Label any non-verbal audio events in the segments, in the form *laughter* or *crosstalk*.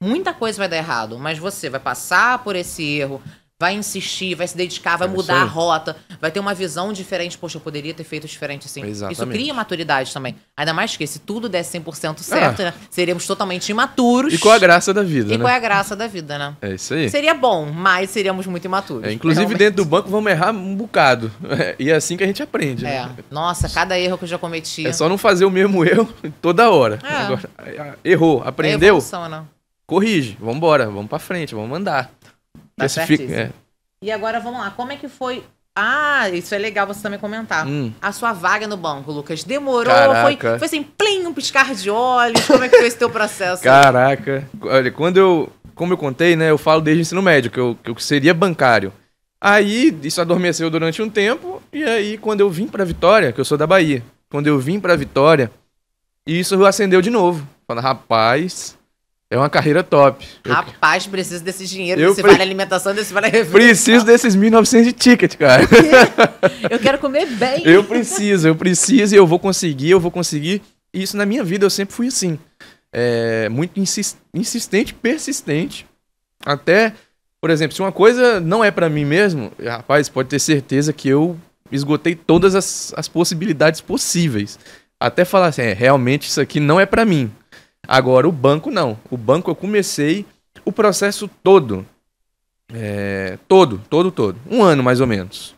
Muita coisa vai dar errado, mas você vai passar por esse erro, vai insistir, vai se dedicar, vai é mudar a rota, vai ter uma visão diferente. Poxa, eu poderia ter feito diferente assim. Exatamente. Isso cria maturidade também. Ainda mais que se tudo desse 100% ah. certo, é. né? Seríamos totalmente imaturos. E qual a graça da vida, e né? qual a graça da vida, né? É isso aí. Seria bom, mas seríamos muito imaturos. É, inclusive, realmente. dentro do banco, vamos errar um bocado. *laughs* E é assim que a gente aprende, né? é. Né? Nossa, cada erro que eu já cometi. É só não fazer o mesmo erro *laughs* toda hora. É. Agora, é, errou, aprendeu? É evolução, né? corrige, vamos embora, vamos para frente, vamos mandar. Tá fica, é. E agora vamos lá, como é que foi ah, isso é legal você também comentar. Hum. A sua vaga no banco, Lucas, demorou? Foi, foi, assim, plim, um piscar de olhos? Como é que foi esse teu processo? Caraca. Olha, quando eu... Como eu contei, né? Eu falo desde o ensino médio, que eu, que eu seria bancário. Aí, isso adormeceu durante um tempo. E aí, quando eu vim pra Vitória, que eu sou da Bahia. Quando eu vim pra Vitória, isso acendeu de novo. Falando, rapaz, é uma carreira top. Rapaz, eu... preciso desse dinheiro, eu desse pre... vale alimentação, desse vale Preciso desses 1.900 de ticket, cara. *laughs* eu quero comer bem. Eu preciso, eu preciso e eu vou conseguir, eu vou conseguir. Isso na minha vida eu sempre fui assim. É, muito insistente, persistente. Até, por exemplo, se uma coisa não é para mim mesmo, rapaz, pode ter certeza que eu esgotei todas as, as possibilidades possíveis. Até falar assim, é, realmente isso aqui não é para mim Agora, o banco não. O banco eu comecei o processo todo. É, todo, todo, todo. Um ano mais ou menos.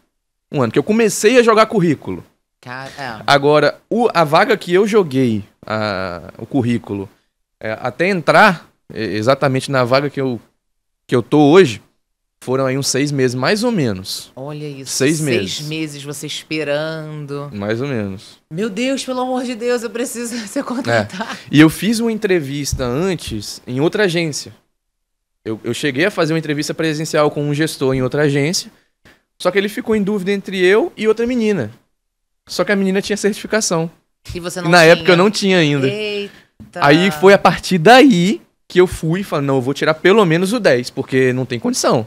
Um ano que eu comecei a jogar currículo. Caramba. É. Agora, o, a vaga que eu joguei a, o currículo é, até entrar é, exatamente na vaga que eu, que eu tô hoje, foram aí uns seis meses, mais ou menos. Olha isso. Seis, seis meses. Seis meses você esperando. Mais ou menos. Meu Deus, pelo amor de Deus, eu preciso *laughs* ser contratado. É. E eu fiz uma entrevista antes em outra agência. Eu, eu cheguei a fazer uma entrevista presencial com um gestor em outra agência. Só que ele ficou em dúvida entre eu e outra menina. Só que a menina tinha certificação. E você não Na tinha. época eu não tinha ainda. Eita. Aí foi a partir daí que eu fui e falei, não, eu vou tirar pelo menos o 10, porque não tem condição.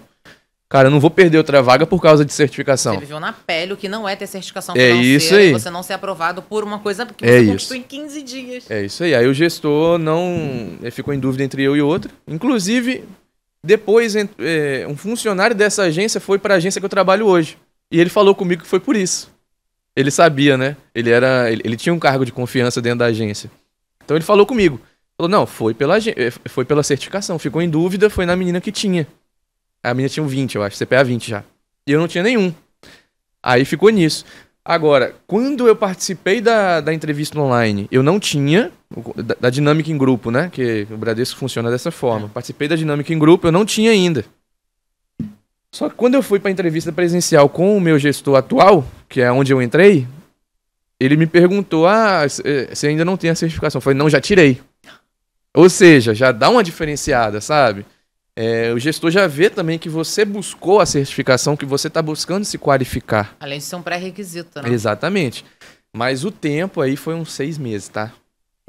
Cara, eu não vou perder outra vaga por causa de certificação. Você viveu na pele o que não é ter certificação é financeira. isso aí. Você não ser aprovado por uma coisa que é você isso. em 15 dias. É isso aí. Aí o gestor não eh, ficou em dúvida entre eu e outro. Inclusive, depois eh, um funcionário dessa agência foi para a agência que eu trabalho hoje. E ele falou comigo que foi por isso. Ele sabia, né? Ele era, ele, ele tinha um cargo de confiança dentro da agência. Então ele falou comigo. Falou: "Não, foi pela eh, foi pela certificação, ficou em dúvida, foi na menina que tinha". A minha tinha um 20, eu acho, CPA 20 já. E eu não tinha nenhum. Aí ficou nisso. Agora, quando eu participei da, da entrevista online, eu não tinha, da, da dinâmica em grupo, né? Que o Bradesco funciona dessa forma. É. Participei da dinâmica em grupo, eu não tinha ainda. Só que quando eu fui para a entrevista presencial com o meu gestor atual, que é onde eu entrei, ele me perguntou: Ah, eh, você ainda não tem a certificação? Eu falei: Não, já tirei. Ou seja, já dá uma diferenciada, sabe? É, o gestor já vê também que você buscou a certificação, que você está buscando se qualificar. Além de ser um pré-requisito, né? Exatamente. Mas o tempo aí foi uns seis meses, tá?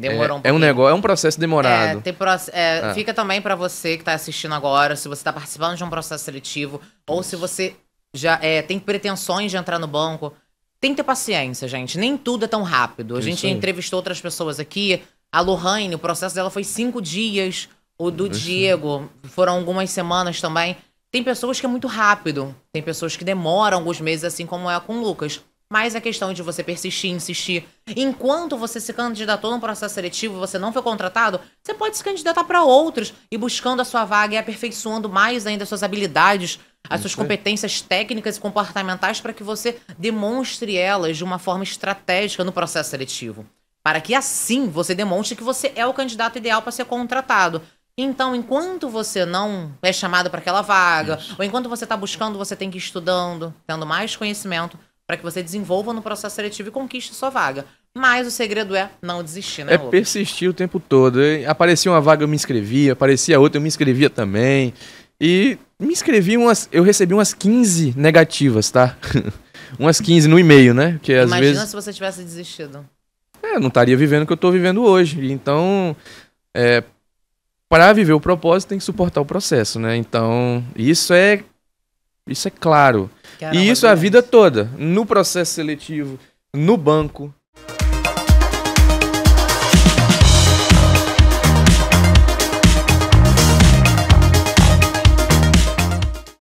Demorou é, é, um pouco. É um, negócio, é um processo demorado. É, tem pro, é, ah. Fica também para você que está assistindo agora, se você está participando de um processo seletivo, ou se você já é, tem pretensões de entrar no banco. Tem que ter paciência, gente. Nem tudo é tão rápido. A gente entrevistou outras pessoas aqui. A Lohane, o processo dela foi cinco dias o do Diego, foram algumas semanas também. Tem pessoas que é muito rápido, tem pessoas que demoram alguns meses, assim como é com o Lucas. Mas a questão de você persistir, insistir. Enquanto você se candidatou no processo seletivo, você não foi contratado, você pode se candidatar para outros e buscando a sua vaga e aperfeiçoando mais ainda as suas habilidades, as suas é. competências técnicas e comportamentais para que você demonstre elas de uma forma estratégica no processo seletivo. Para que assim você demonstre que você é o candidato ideal para ser contratado. Então, enquanto você não é chamado para aquela vaga, Isso. ou enquanto você está buscando, você tem que ir estudando, tendo mais conhecimento, para que você desenvolva no processo seletivo e conquiste sua vaga. Mas o segredo é não desistir, né? É persistir o tempo todo. É, aparecia uma vaga, eu me inscrevia, aparecia outra, eu me inscrevia também. E me inscrevi umas. Eu recebi umas 15 negativas, tá? *laughs* umas 15 no e-mail, né? que Imagina às vezes... se você tivesse desistido. É, eu não estaria vivendo o que eu estou vivendo hoje. Então, é, para viver o propósito tem que suportar o processo, né? Então, isso é isso é claro. Caramba, e isso é a vida toda, no processo seletivo, no banco,